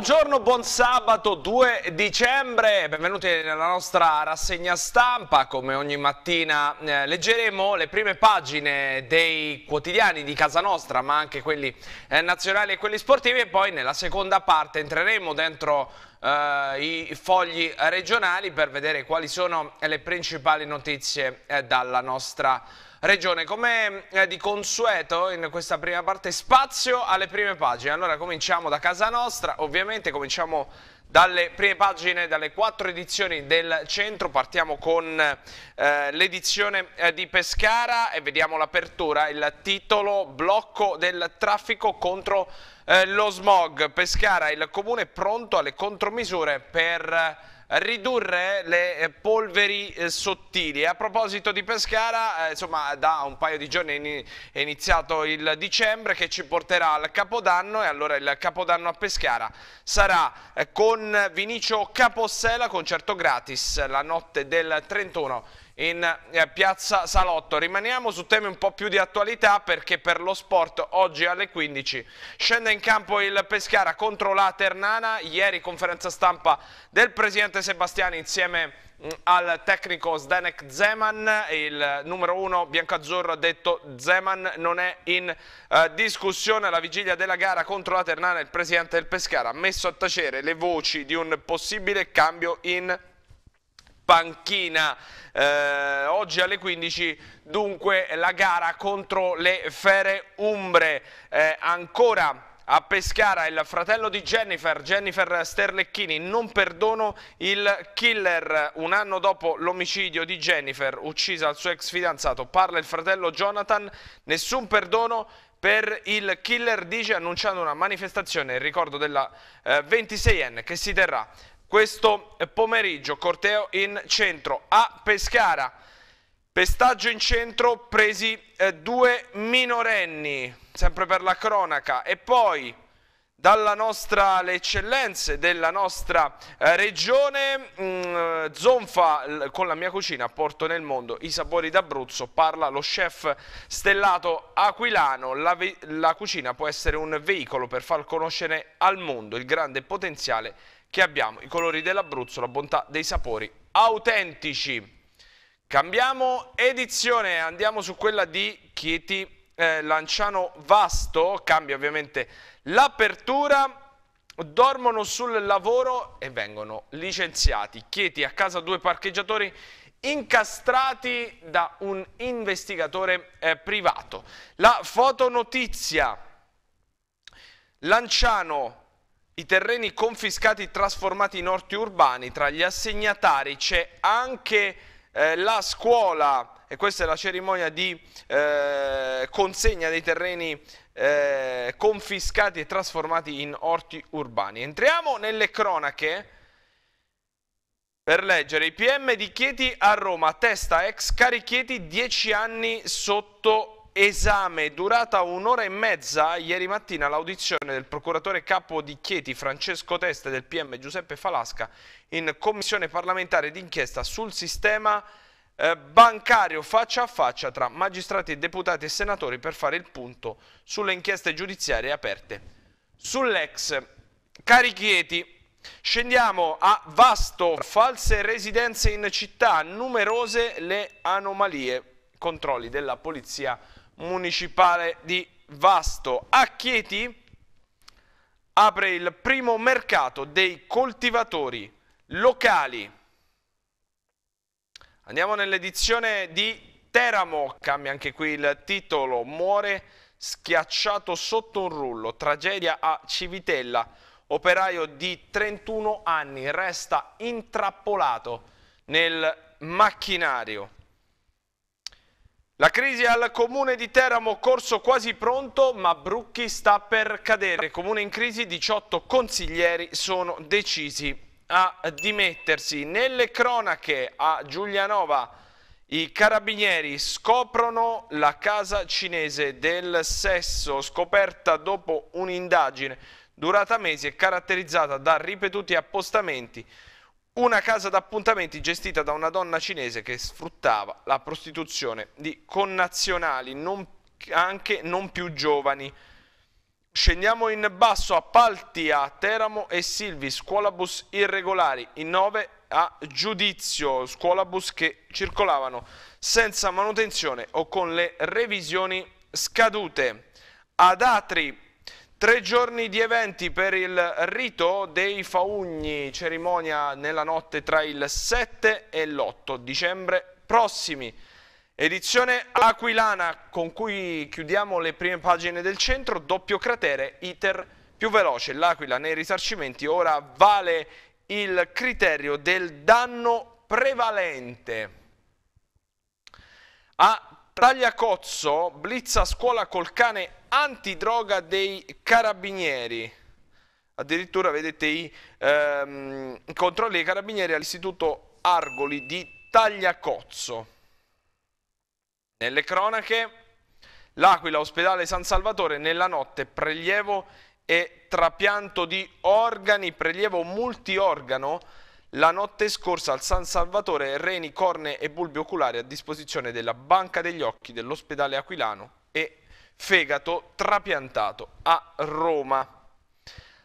Buongiorno, buon sabato 2 dicembre, benvenuti nella nostra rassegna stampa, come ogni mattina eh, leggeremo le prime pagine dei quotidiani di casa nostra, ma anche quelli eh, nazionali e quelli sportivi e poi nella seconda parte entreremo dentro eh, i fogli regionali per vedere quali sono le principali notizie eh, dalla nostra regione. Come eh, di consueto in questa prima parte spazio alle prime pagine. Allora cominciamo da casa nostra, ovviamente cominciamo dalle prime pagine, dalle quattro edizioni del centro, partiamo con eh, l'edizione eh, di Pescara e vediamo l'apertura, il titolo Blocco del traffico contro eh, lo smog. Pescara, il comune è pronto alle contromisure per eh, ridurre le eh, polveri eh, sottili. A proposito di Pescara, eh, insomma, da un paio di giorni è iniziato il dicembre che ci porterà al Capodanno e allora il Capodanno a Pescara sarà con Vinicio Capossella, concerto gratis la notte del 31 in eh, Piazza Salotto. Rimaniamo su temi un po' più di attualità perché per lo sport oggi alle 15 scende in campo il Pescara contro la Ternana. Ieri conferenza stampa del presidente Sebastiani insieme mm, al tecnico Zdenek Zeman, il numero uno biancazzurro ha detto Zeman non è in eh, discussione alla vigilia della gara contro la Ternana il presidente del Pescara ha messo a tacere le voci di un possibile cambio in panchina eh, oggi alle 15 dunque la gara contro le Fere Umbre eh, ancora a Pescara il fratello di Jennifer, Jennifer Sterlecchini, non perdono il killer. Un anno dopo l'omicidio di Jennifer, uccisa il suo ex fidanzato, parla il fratello Jonathan, nessun perdono per il killer, dice annunciando una manifestazione in ricordo della eh, 26enne che si terrà questo pomeriggio. Corteo in centro a Pescara. Pestaggio in centro, presi eh, due minorenni, sempre per la cronaca. E poi dalla nostra, le eccellenze della nostra eh, regione, mh, mm, eh, Zonfa con la mia cucina Porto nel Mondo, i sapori d'Abruzzo, parla lo chef stellato aquilano, la, la cucina può essere un veicolo per far conoscere al mondo il grande potenziale che abbiamo i colori dell'Abruzzo, la bontà dei sapori autentici. Cambiamo edizione, andiamo su quella di Chieti eh, Lanciano Vasto, cambia ovviamente l'apertura, dormono sul lavoro e vengono licenziati. Chieti a casa due parcheggiatori incastrati da un investigatore eh, privato. La fotonotizia, Lanciano Vasto. I terreni confiscati trasformati in orti urbani, tra gli assegnatari c'è anche eh, la scuola e questa è la cerimonia di eh, consegna dei terreni eh, confiscati e trasformati in orti urbani. Entriamo nelle cronache per leggere i PM di Chieti a Roma, testa ex carichieti 10 anni sotto esame durata un'ora e mezza ieri mattina l'audizione del procuratore capo di Chieti Francesco Teste e del PM Giuseppe Falasca in commissione parlamentare d'inchiesta sul sistema eh, bancario faccia a faccia tra magistrati, deputati e senatori per fare il punto sulle inchieste giudiziarie aperte sull'ex. Cari Chieti, Scendiamo a Vasto, false residenze in città, numerose le anomalie, controlli della polizia municipale di Vasto. A Chieti apre il primo mercato dei coltivatori locali. Andiamo nell'edizione di Teramo, cambia anche qui il titolo, muore schiacciato sotto un rullo, tragedia a Civitella, operaio di 31 anni, resta intrappolato nel macchinario. La crisi al comune di Teramo, corso quasi pronto, ma Brucchi sta per cadere. Comune in crisi, 18 consiglieri sono decisi a dimettersi. Nelle cronache a Giulianova i carabinieri scoprono la casa cinese del sesso, scoperta dopo un'indagine durata mesi e caratterizzata da ripetuti appostamenti una casa d'appuntamenti gestita da una donna cinese che sfruttava la prostituzione di connazionali non, anche non più giovani. Scendiamo in basso, appalti a Teramo e Silvi, scuolabus irregolari, in nove a giudizio, scuolabus che circolavano senza manutenzione o con le revisioni scadute. Ad Atri Tre giorni di eventi per il rito dei Faugni, cerimonia nella notte tra il 7 e l'8 dicembre prossimi. Edizione aquilana con cui chiudiamo le prime pagine del centro, doppio cratere, iter più veloce. L'Aquila nei risarcimenti ora vale il criterio del danno prevalente. A Tagliacozzo blizza scuola col cane antidroga dei carabinieri. Addirittura vedete i ehm, controlli dei carabinieri all'istituto Argoli di Tagliacozzo. Nelle cronache, l'Aquila ospedale San Salvatore nella notte prelievo e trapianto di organi, prelievo multiorgano. La notte scorsa al San Salvatore reni, corne e bulbi oculari a disposizione della Banca degli Occhi dell'ospedale aquilano e fegato trapiantato a Roma.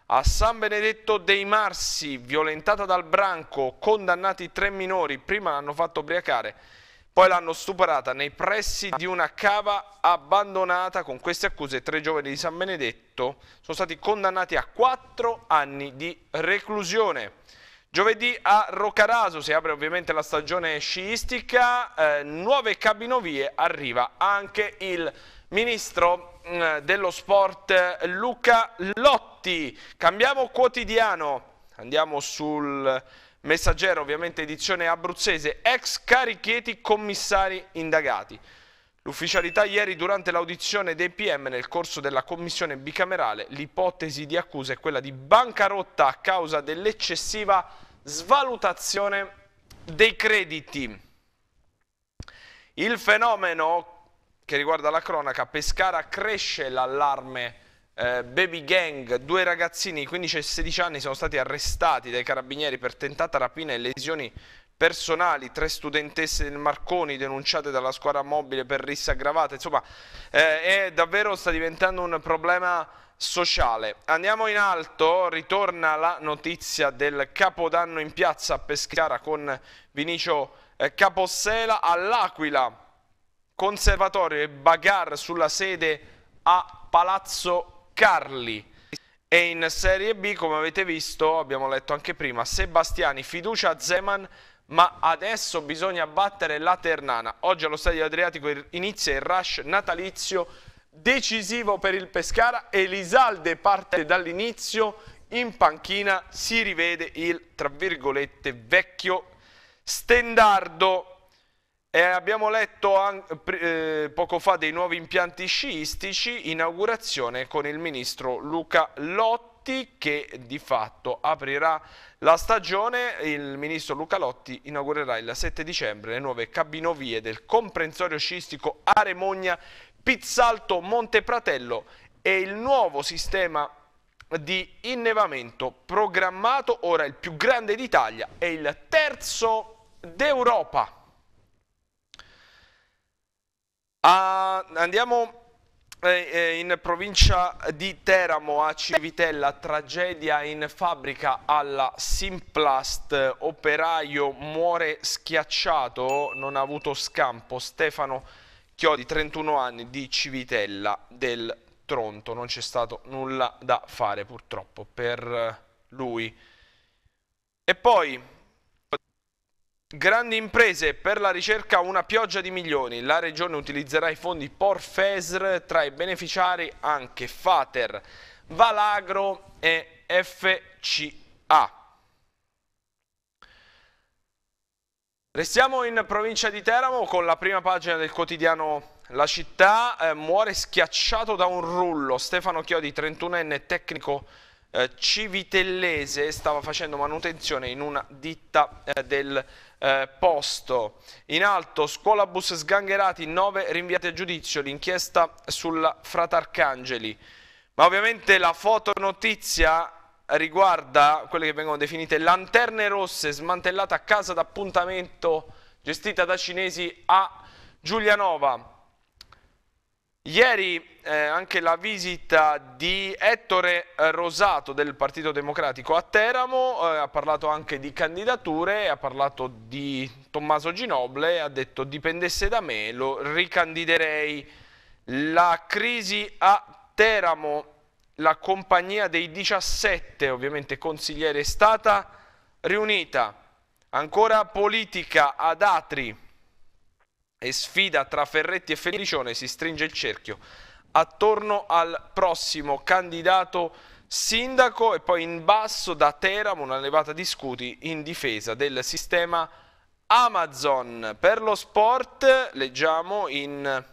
A San Benedetto dei Marsi, violentata dal branco, condannati tre minori, prima l'hanno fatto ubriacare, poi l'hanno stuprata nei pressi di una cava abbandonata. Con queste accuse tre giovani di San Benedetto sono stati condannati a quattro anni di reclusione. Giovedì a Roccaraso si apre ovviamente la stagione sciistica, eh, nuove cabinovie, arriva anche il ministro mm, dello sport Luca Lotti. Cambiamo quotidiano, andiamo sul messaggero, ovviamente edizione abruzzese, ex carichieti commissari indagati. L'ufficialità ieri durante l'audizione dei PM nel corso della commissione bicamerale l'ipotesi di accusa è quella di bancarotta a causa dell'eccessiva svalutazione dei crediti. Il fenomeno che riguarda la cronaca, Pescara cresce l'allarme eh, baby gang, due ragazzini di 15 e 16 anni sono stati arrestati dai carabinieri per tentata rapina e lesioni personali, tre studentesse del Marconi denunciate dalla squadra mobile per rissa aggravata, insomma eh, è davvero sta diventando un problema sociale. Andiamo in alto, ritorna la notizia del Capodanno in piazza a Pescara con Vinicio eh, Capossela all'Aquila conservatorio e bagarre sulla sede a Palazzo Carli. E in Serie B, come avete visto, abbiamo letto anche prima, Sebastiani, fiducia a Zeman, ma adesso bisogna battere la Ternana. Oggi allo Stadio Adriatico inizia il rush natalizio decisivo per il Pescara. Elisalde parte dall'inizio, in panchina si rivede il, tra virgolette, vecchio Stendardo. E abbiamo letto eh, poco fa dei nuovi impianti sciistici, inaugurazione con il ministro Luca Lotti che di fatto aprirà la stagione. Il ministro Luca Lotti inaugurerà il 7 dicembre le nuove cabinovie del comprensorio sciistico Aremogna, Pizzalto, Montepratello e il nuovo sistema di innevamento programmato, ora il più grande d'Italia e il terzo d'Europa. A, ah, andiamo eh, eh, in provincia di Teramo a Civitella, tragedia in fabbrica alla Simplast, operaio muore schiacciato, non ha avuto scampo, Stefano Chiodi, 31 anni, di Civitella del Tronto, non c'è stato nulla da fare purtroppo per lui. E poi Grandi imprese per la ricerca una pioggia di milioni. La regione utilizzerà i fondi Porfesr, tra i beneficiari anche Fater, Valagro e FCA. Restiamo in provincia di Teramo con la prima pagina del quotidiano La città eh, muore schiacciato da un rullo. Stefano Chiodi, 31enne tecnico eh, civitellese, stava facendo manutenzione in una ditta eh, del eh, posto. In alto, scuola bus sgangherati, 9 rinviati a giudizio, l'inchiesta sulla Frata Arcangeli. Ma ovviamente la fotonotizia riguarda quelle che vengono definite lanterne rosse smantellata a casa d'appuntamento gestita da cinesi a Giulianova. Ieri eh, anche la visita di Ettore Rosato del Partito Democratico a Teramo, eh, ha parlato anche di candidature, ha parlato di Tommaso Ginoble, ha detto dipendesse da me, lo ricandiderei. La crisi a Teramo, la compagnia dei 17 ovviamente consigliere, è stata riunita, ancora politica ad Atri e sfida tra Ferretti e Felicione si stringe il cerchio attorno al prossimo candidato sindaco e poi in basso da Teramo una levata di scudi in difesa del sistema Amazon. Per lo sport leggiamo in,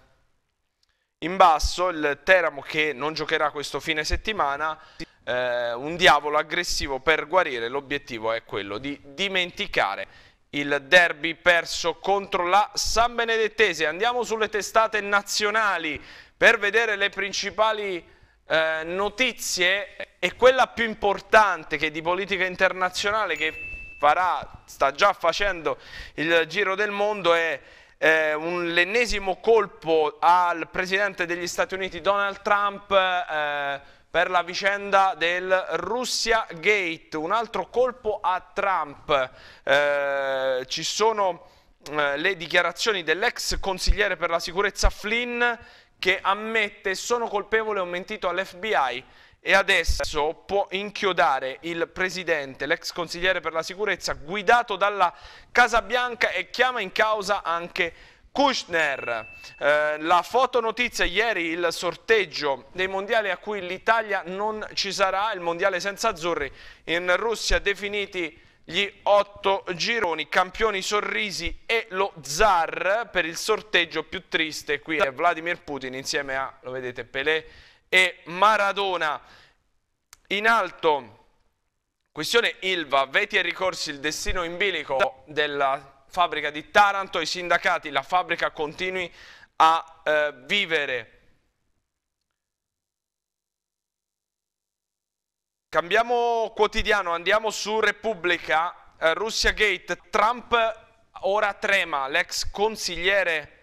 in basso il Teramo che non giocherà questo fine settimana eh, un diavolo aggressivo per guarire, l'obiettivo è quello di dimenticare il derby perso contro la San Benedettese. Andiamo sulle testate nazionali per vedere le principali eh, notizie e quella più importante che è di politica internazionale che farà, sta già facendo il giro del mondo è eh, l'ennesimo colpo al presidente degli Stati Uniti Donald Trump eh, per la vicenda del Russia Gate, un altro colpo a Trump. Eh, ci sono eh, le dichiarazioni dell'ex consigliere per la sicurezza Flynn che ammette sono colpevole ho mentito all'FBI e adesso può inchiodare il presidente, l'ex consigliere per la sicurezza guidato dalla Casa Bianca e chiama in causa anche Kushner, eh, la fotonotizia ieri il sorteggio dei mondiali a cui l'Italia non ci sarà, il mondiale senza azzurri, in Russia definiti gli otto gironi, campioni Sorrisi e lo Zar per il sorteggio più triste qui è Vladimir Putin insieme a, lo vedete, Pelé e Maradona. In alto, questione Ilva, veti e ricorsi, il destino in bilico della fabbrica di Taranto, i sindacati, la fabbrica continui a eh, vivere. Cambiamo quotidiano, andiamo su Repubblica, eh, Russia Gate, Trump ora trema, l'ex consigliere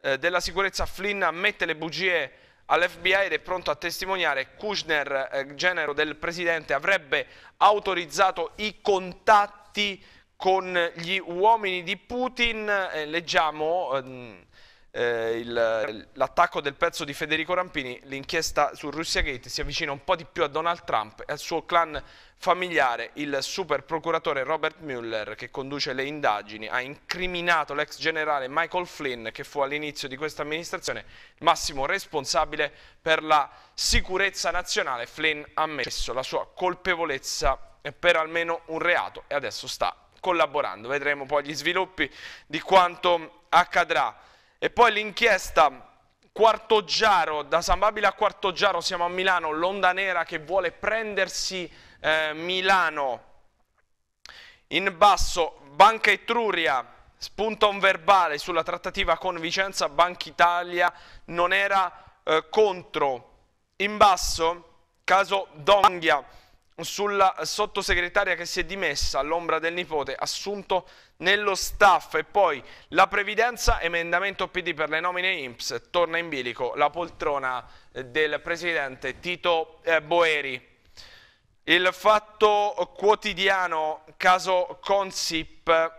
eh, della sicurezza Flynn ammette le bugie all'FBI ed è pronto a testimoniare Kushner, eh, genero del presidente, avrebbe autorizzato i contatti con gli uomini di Putin, eh, leggiamo ehm, eh, l'attacco del pezzo di Federico Rampini, l'inchiesta su Russia Gate si avvicina un po' di più a Donald Trump e al suo clan familiare, il super procuratore Robert Mueller che conduce le indagini, ha incriminato l'ex generale Michael Flynn che fu all'inizio di questa amministrazione il massimo responsabile per la sicurezza nazionale. Flynn ha ammesso la sua colpevolezza per almeno un reato e adesso sta collaborando. Vedremo poi gli sviluppi di quanto accadrà. E poi l'inchiesta Quarto Giaro, da San Babila a Quarto Giaro, siamo a Milano, l'onda nera che vuole prendersi eh, Milano. In basso Banca Etruria spunta un verbale sulla trattativa con Vicenza, Banca Italia non era eh, contro. In basso caso Donghia sulla sottosegretaria che si è dimessa all'ombra del nipote assunto nello staff e poi la previdenza, emendamento PD per le nomine IMPS torna in bilico la poltrona eh, del presidente Tito eh, Boeri. Il fatto quotidiano, caso Consip,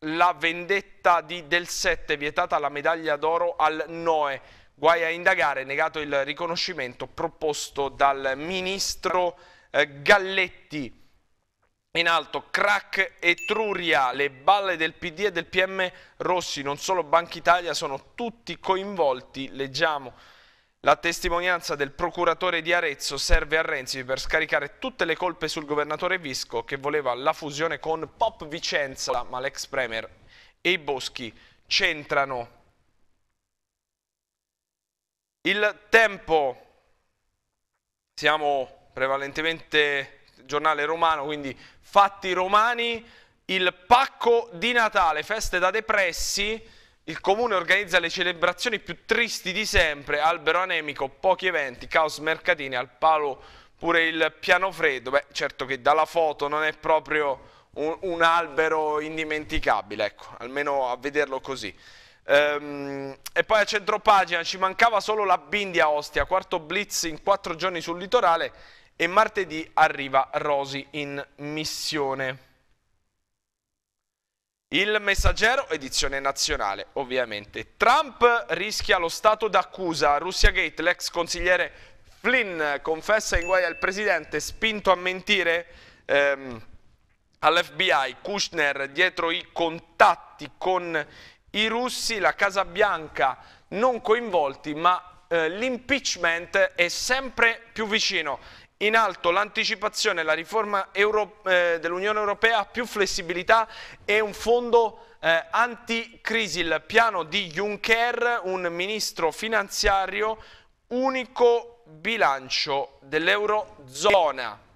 la vendetta di Del 7, vietata la medaglia d'oro al Noe, guai a indagare, negato il riconoscimento proposto dal ministro eh, Galletti. In alto, crack Etruria, le balle del PD e del PM Rossi, non solo Banca Italia, sono tutti coinvolti. Leggiamo la testimonianza del procuratore di Arezzo serve a Renzi per scaricare tutte le colpe sul governatore Visco che voleva la fusione con Pop Vicenza, ma l'ex premier e i Boschi c'entrano. Il tempo, siamo prevalentemente giornale romano, quindi fatti romani, il pacco di Natale, feste da depressi, il comune organizza le celebrazioni più tristi di sempre, albero anemico, pochi eventi, caos mercatini, al palo pure il piano freddo, beh certo che dalla foto non è proprio un, un albero indimenticabile, ecco, almeno a vederlo così. Ehm, e poi a centropagina ci mancava solo la Bindia Ostia, quarto blitz in quattro giorni sul litorale e martedì arriva Rosy in missione. Il messaggero, edizione nazionale, ovviamente. Trump rischia lo stato d'accusa. Russia Gate, l'ex consigliere Flynn confessa in guai al presidente, spinto a mentire ehm, all'FBI. Kushner dietro i contatti con i russi, la Casa Bianca non coinvolti, ma eh, l'impeachment è sempre più vicino in alto l'anticipazione, la riforma Euro, eh, dell'Unione Europea, più flessibilità e un fondo eh, anticrisi, il piano di Juncker, un ministro finanziario, unico bilancio dell'Eurozona.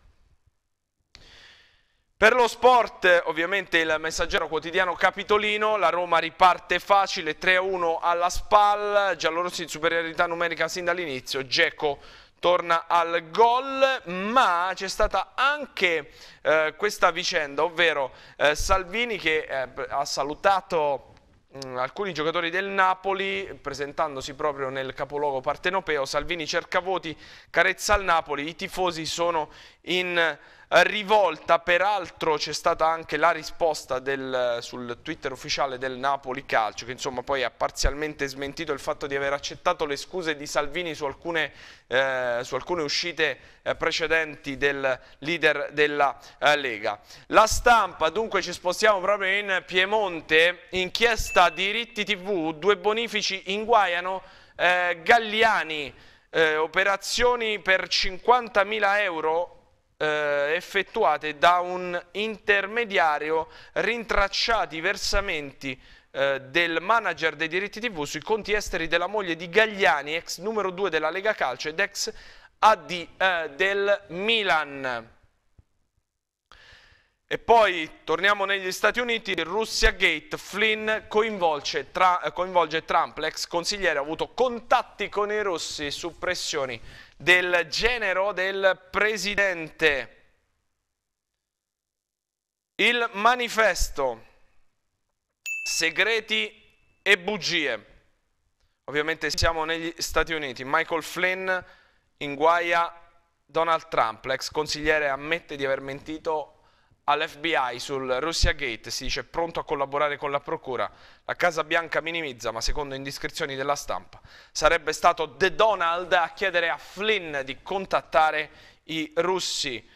Per lo sport, ovviamente il messaggero quotidiano capitolino, la Roma riparte facile, 3-1 alla SPAL, giallorossi in superiorità numerica sin dall'inizio, Geco torna al gol, ma c'è stata anche eh, questa vicenda, ovvero eh, Salvini che eh, ha salutato mm, alcuni giocatori del Napoli presentandosi proprio nel capoluogo partenopeo Salvini cerca voti, carezza al Napoli i tifosi sono in rivolta, peraltro c'è stata anche la risposta del, sul Twitter ufficiale del Napoli Calcio, che insomma poi ha parzialmente smentito il fatto di aver accettato le scuse di Salvini su alcune, eh, su alcune uscite eh, precedenti del leader della eh, Lega. La stampa, dunque ci spostiamo proprio in Piemonte, inchiesta diritti tv, due bonifici inguaiano eh, Galliani, eh, operazioni per 50.000 euro eh, effettuate da un intermediario rintracciati i versamenti eh, del manager dei diritti TV sui conti esteri della moglie di Gagliani, ex numero 2 della Lega Calcio ed ex AD eh, del Milan. E poi torniamo negli Stati Uniti, Russia Gate, Flynn coinvolge, tra, coinvolge Trump, l'ex consigliere ha avuto contatti con i russi su pressioni del genero del presidente. Il manifesto, segreti e bugie. Ovviamente siamo negli Stati Uniti. Michael Flynn inguaia Donald Trump, l'ex consigliere ammette di aver mentito all'FBI sul Russia Gate si dice pronto a collaborare con la Procura, la Casa Bianca minimizza, ma secondo indiscrezioni della stampa, sarebbe stato The Donald a chiedere a Flynn di contattare i russi.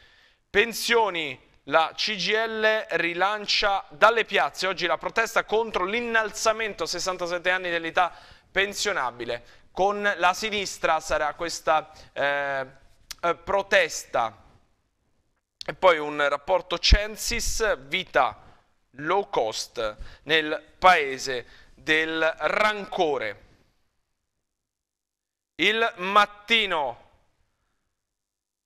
Pensioni, la CGL rilancia dalle piazze oggi la protesta contro l'innalzamento a 67 anni dell'età pensionabile. Con la sinistra sarà questa eh, eh protesta e poi un rapporto Censis vita low cost nel paese del rancore. Il mattino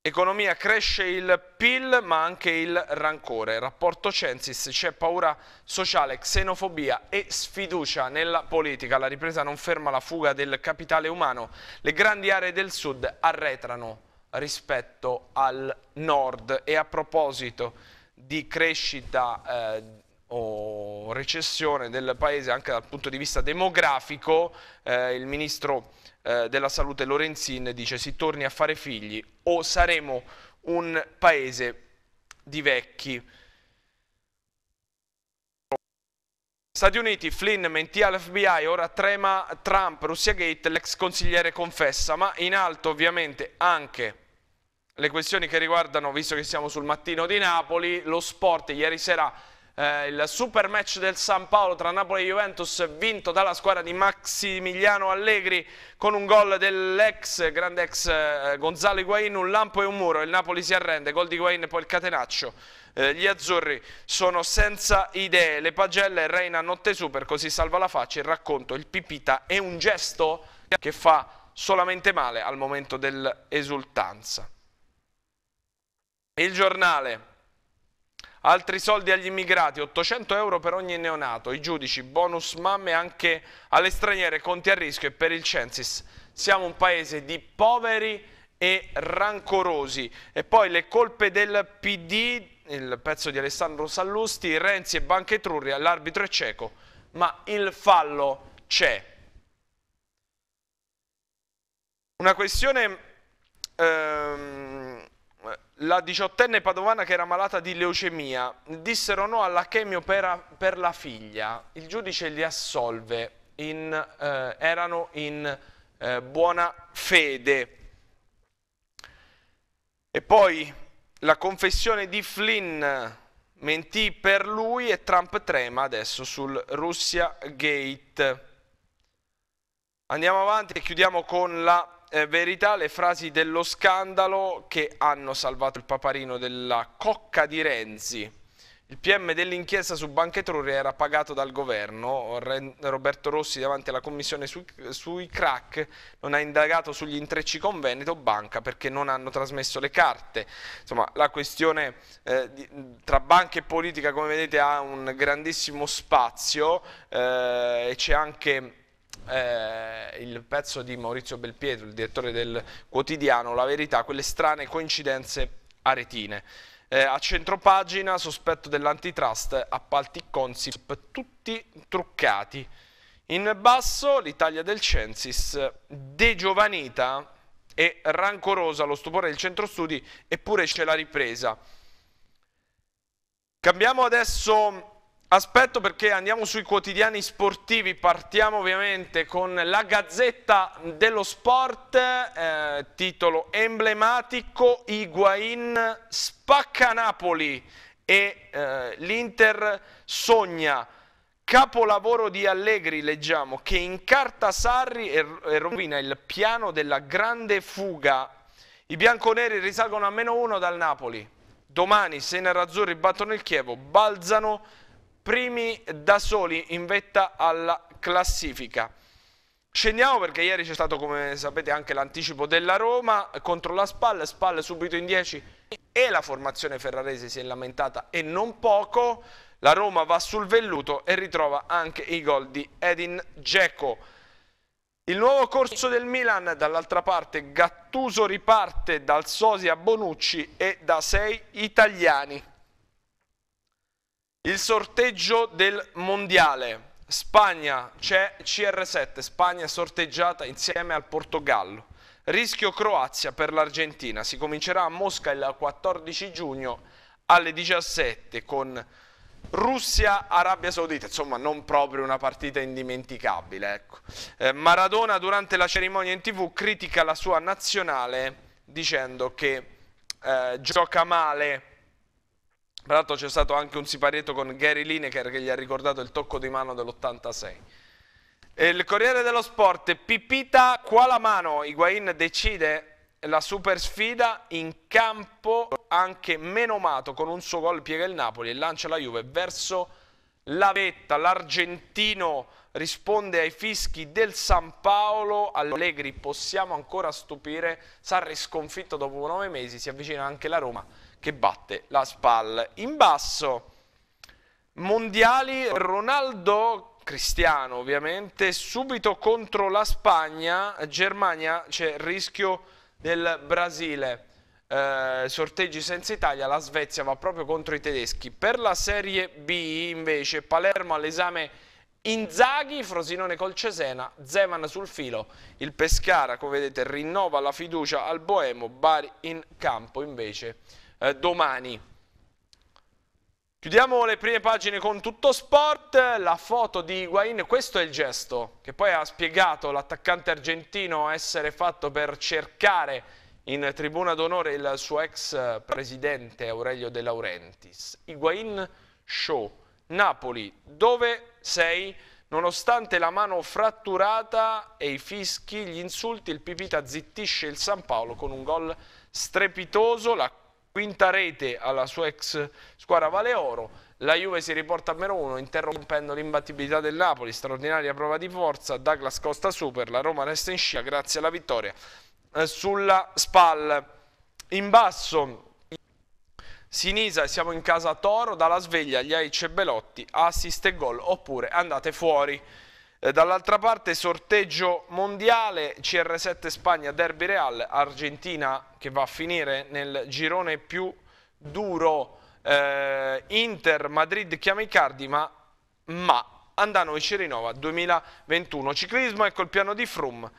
Economia cresce il PIL ma anche il rancore. Rapporto Censis, c'è paura sociale, xenofobia e sfiducia nella politica. La ripresa non ferma la fuga del capitale umano. Le grandi aree del sud arretrano rispetto al nord. E a proposito di crescita eh, o recessione del paese anche dal punto di vista demografico, eh, il ministro eh, della salute Lorenzin dice si torni a fare figli o saremo un paese di vecchi. Stati Uniti, Flynn mentì all'FBI, ora trema Trump, Russia Gate, l'ex consigliere confessa, ma in alto ovviamente anche le questioni che riguardano, visto che siamo sul mattino di Napoli, lo sport ieri sera eh, il super match del San Paolo tra Napoli e Juventus vinto dalla squadra di Maximiliano Allegri con un gol dell'ex grande ex eh, Gonzalo Higuain, un lampo e un muro, il Napoli si arrende, gol di Higuain e poi il catenaccio eh, gli azzurri sono senza idee, le pagelle Reina notte super, così salva la faccia il racconto, il pipita è un gesto che fa solamente male al momento dell'esultanza il giornale. Altri soldi agli immigrati, 800 euro per ogni neonato, i giudici, bonus mamme anche alle straniere, conti a rischio e per il Censis. Siamo un paese di poveri e rancorosi. E poi le colpe del PD, il pezzo di Alessandro Sallusti, Renzi e Banca Etruria, l'arbitro è cieco, ma il fallo c'è. Una questione... Ehm, la diciottenne padovana che era malata di leucemia, dissero no alla chemio per, per la figlia, il giudice li assolve, in, eh, erano in eh, buona fede. E poi la confessione di Flynn mentì per lui e Trump trema adesso sul Russia Gate. Andiamo avanti e chiudiamo con la eh, verità le frasi dello scandalo che hanno salvato il paparino della cocca di Renzi. Il PM dell'inchiesta su Banca Etruria era pagato dal governo. Roberto Rossi davanti alla commissione sui, sui crack non ha indagato sugli intrecci con Veneto Banca perché non hanno trasmesso le carte. Insomma, la questione eh, di, tra banca e politica, come vedete, ha un grandissimo spazio eh, e c'è anche eh, il pezzo di Maurizio Belpietro, il direttore del quotidiano La Verità, quelle strane coincidenze aretine. Eh, a centropagina, sospetto dell'antitrust, appalti Consip, tutti truccati. In basso l'Italia del Censis, degiovanita e rancorosa lo stupore del centro studi, eppure c'è la ripresa. Cambiamo adesso Aspetto perché andiamo sui quotidiani sportivi, partiamo ovviamente con la Gazzetta dello Sport, eh, titolo emblematico, Higuain spacca Napoli e eh, l'Inter sogna capolavoro di Allegri, leggiamo, che incarta Sarri e, e rovina il piano della grande fuga. I bianconeri risalgono a meno uno dal Napoli, domani se nerazzurri battono il Chievo, balzano primi da soli in vetta alla classifica. Scendiamo perché ieri c'è stato, come sapete, anche l'anticipo della Roma contro la Spal, Spal subito in 10 e la formazione ferrarese si è lamentata e non poco. La Roma va sul velluto e ritrova anche i gol di Edin Dzeko. Il nuovo corso del Milan, dall'altra parte Gattuso riparte dal Sosia Bonucci e da sei italiani. Il sorteggio del mondiale. Spagna c'è CR7, Spagna sorteggiata insieme al Portogallo. Rischio Croazia per l'Argentina. Si comincerà a Mosca il 14 giugno alle 17 con Russia, Arabia Saudita, insomma non proprio una partita indimenticabile. Ecco. Eh, Maradona durante la cerimonia in tv critica la sua nazionale dicendo che eh, gioca male tra l'altro c'è stato anche un siparietto con Gary Lineker che gli ha ricordato il tocco di mano dell'86. Il Corriere dello Sport, Pipita qua la mano, Higuain decide la super sfida in campo anche menomato con un suo gol piega il Napoli e lancia la Juve verso la vetta, l'argentino risponde ai fischi del San Paolo, Allegri possiamo ancora stupire, Sarri sconfitto dopo nove mesi, si avvicina anche la Roma che batte la SPAL. In basso, mondiali, Ronaldo Cristiano ovviamente, subito contro la Spagna, Germania c'è il rischio del Brasile. Eh, sorteggi senza Italia, la Svezia va proprio contro i tedeschi. Per la Serie B invece Palermo all'esame Inzaghi, Frosinone col Cesena, Zeman sul filo, il Pescara come vedete rinnova la fiducia al Boemo, Bari in campo invece eh, domani. Chiudiamo le prime pagine con tutto sport, la foto di Higuain, questo è il gesto che poi ha spiegato l'attaccante argentino essere fatto per cercare in tribuna d'onore il suo ex presidente Aurelio De Laurentiis. Higuain Show, Napoli, dove sei? Nonostante la mano fratturata e i fischi, gli insulti, il Pipita zittisce il San Paolo con un gol strepitoso, la quinta rete alla sua ex squadra Vale Oro. La Juve si riporta a meno 1, interrompendo l'imbattibilità del Napoli, straordinaria prova di forza, Douglas Costa super, la Roma resta in scia grazie alla vittoria eh, sulla SPAL. In basso Sinisa, siamo in casa Toro, dalla sveglia gli Aice e Belotti, assist e gol oppure andate fuori. Eh, dall'altra parte sorteggio mondiale CR7 Spagna Derby Real, Argentina che va a finire nel girone più duro eh, Inter Madrid chiama i cardi ma, ma Andano e ci rinnova 2021 ciclismo ecco il piano di Froome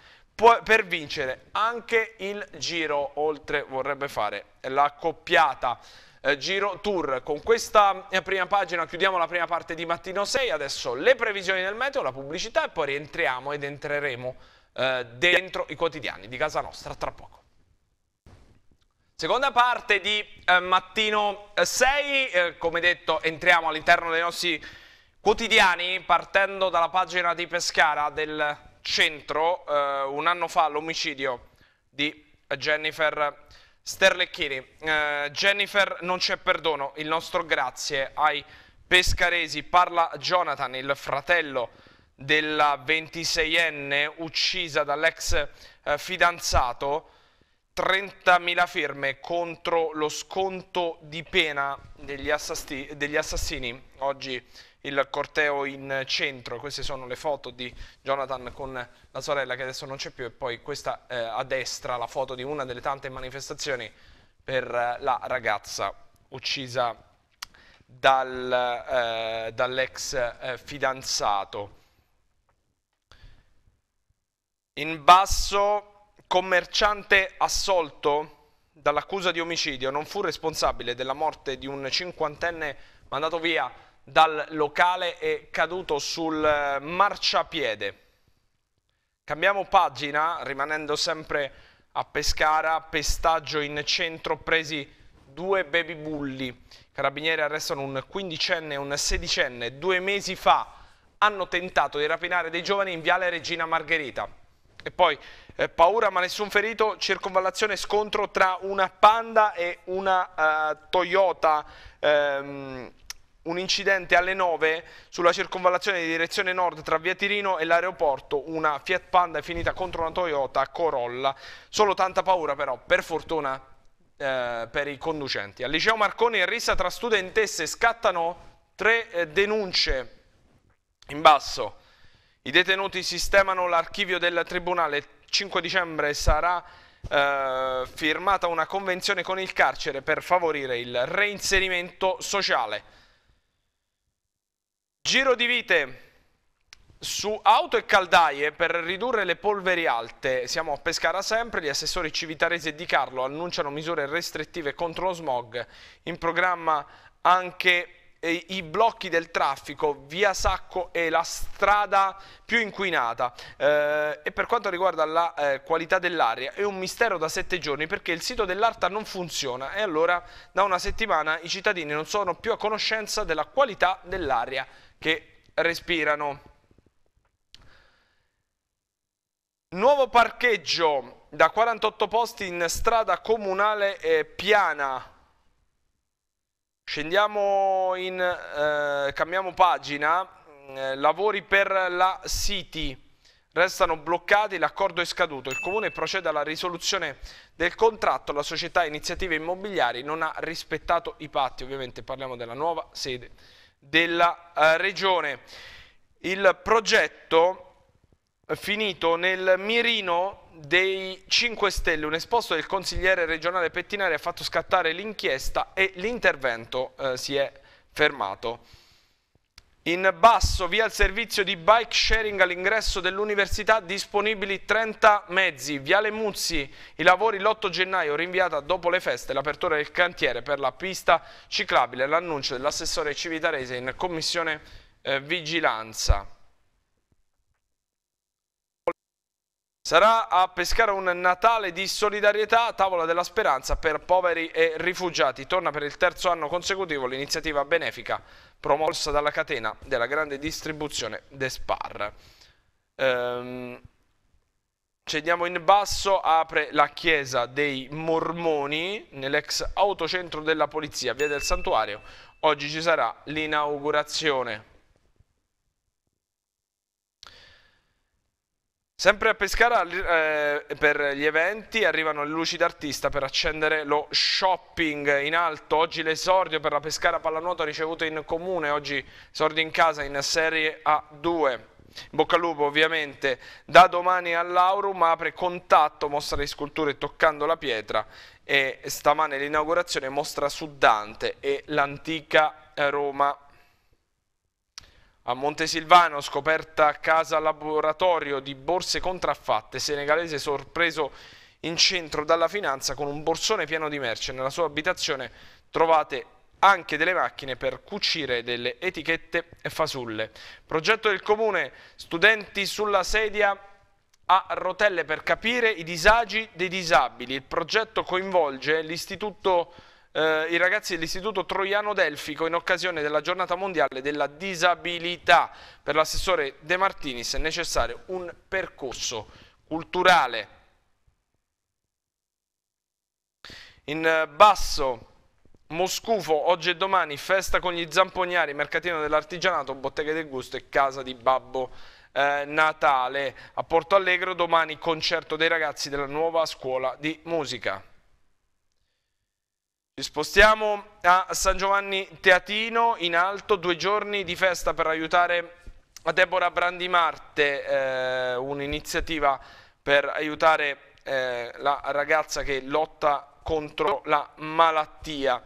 per vincere anche il giro oltre vorrebbe fare la coppiata eh, Giro Tour. Con questa eh, prima pagina chiudiamo la prima parte di Mattino 6, adesso le previsioni del meteo, la pubblicità e poi rientriamo ed entreremo eh, dentro i quotidiani di casa nostra tra poco. Seconda parte di eh, Mattino 6, eh, eh, come detto entriamo all'interno dei nostri quotidiani partendo dalla pagina di Pescara del centro un anno fa l'omicidio di Jennifer Sterlecchini, eh, Jennifer non c'è perdono, il nostro grazie ai pescaresi. Parla Jonathan, il fratello della 26enne uccisa dall'ex eh, fidanzato. 30.000 firme contro lo sconto di pena degli, assassini. Oggi il corteo in centro, queste sono le foto di Jonathan con la sorella che adesso non c'è più e poi questa eh, a destra la foto di una delle tante manifestazioni per eh, la ragazza uccisa dal, eh, dall'ex eh, fidanzato. In basso, commerciante assolto dall'accusa di omicidio, non fu responsabile della morte di un cinquantenne mandato via dal locale è caduto sul eh, marciapiede. Cambiamo pagina, rimanendo sempre a Pescara, pestaggio in centro, presi due baby bulli. I carabinieri arrestano un quindicenne e un sedicenne. Due mesi fa hanno tentato di rapinare dei giovani in Viale Regina Margherita. E poi eh, paura ma nessun ferito, circonvallazione scontro tra una Panda e una eh, Toyota ehm, un incidente alle 9 sulla circonvallazione di direzione nord tra via Tirino e l'aeroporto, una Fiat Panda è finita contro una Toyota Corolla, solo tanta paura però, per fortuna eh, per i conducenti. Al liceo Marconi in rissa tra studentesse scattano tre eh, denunce in basso, i detenuti sistemano l'archivio del tribunale, il 5 dicembre sarà eh, firmata una convenzione con il carcere per favorire il reinserimento sociale. Giro di vite su auto e caldaie per ridurre le polveri alte. Siamo a Pescara sempre, gli assessori Civitarese e Di Carlo annunciano misure restrittive contro lo smog. In programma anche eh, i blocchi del traffico, via Sacco è la strada più inquinata eh, e per quanto riguarda la eh, qualità dell'aria è un mistero da sette giorni perché il sito dell'ARTA non funziona e allora da una settimana i cittadini non sono più a conoscenza della qualità dell'aria che respirano. Nuovo parcheggio da 48 posti in strada comunale eh, piana. Scendiamo in, eh, cambiamo pagina, eh, lavori per la City. Restano bloccati, l'accordo è scaduto. Il Comune procede alla risoluzione del contratto. La società Iniziative Immobiliari non ha rispettato i patti. Ovviamente parliamo della nuova sede della eh, regione. Il progetto eh, finito nel mirino dei 5 Stelle, un esposto del consigliere regionale Pettinari ha fatto scattare l'inchiesta e l'intervento eh, si è fermato. In basso, via il servizio di bike sharing all'ingresso dell'università, disponibili 30 mezzi. Viale Muzzi, i lavori l'8 gennaio, rinviata dopo le feste, l'apertura del cantiere per la pista ciclabile, l'annuncio dell'assessore Civitarese in commissione eh, vigilanza. Sarà a Pescara un Natale di solidarietà, tavola della speranza per poveri e rifugiati. Torna per il terzo anno consecutivo l'iniziativa benefica promossa dalla catena della grande distribuzione Despar. Ehm, scendiamo in basso, apre la chiesa dei Mormoni nell'ex autocentro della polizia, via del santuario. Oggi ci sarà l'inaugurazione. Sempre a Pescara eh, per gli eventi arrivano le luci d'artista per accendere lo shopping in alto. Oggi l'esordio per la Pescara Pallanuoto ricevuto in comune, oggi esordio in casa in Serie A2. Bocca al lupo ovviamente da domani all'Aurum apre contatto, mostra le sculture toccando la pietra e stamane l'inaugurazione mostra su Dante e l'antica Roma a Montesilvano, scoperta a casa laboratorio di borse contraffatte, senegalese sorpreso in centro dalla finanza con un borsone pieno di merce. Nella sua abitazione trovate anche delle macchine per cucire delle etichette e fasulle. Progetto del comune, studenti sulla sedia a rotelle per capire i disagi dei disabili. Il progetto coinvolge l'istituto eh, i ragazzi dell'Istituto Troiano Delfico in occasione della giornata mondiale della disabilità. Per l'assessore De Martinis è necessario un percorso culturale. In eh, basso Moscufo, oggi e domani, festa con gli zampognari, mercatino dell'artigianato, bottega del gusto e casa di Babbo eh, Natale. A Porto Allegro domani concerto dei ragazzi della nuova scuola di musica. Ci spostiamo a San Giovanni Teatino, in alto, due giorni di festa per aiutare a Deborah Brandimarte, eh, un'iniziativa per aiutare eh, la ragazza che lotta contro la malattia.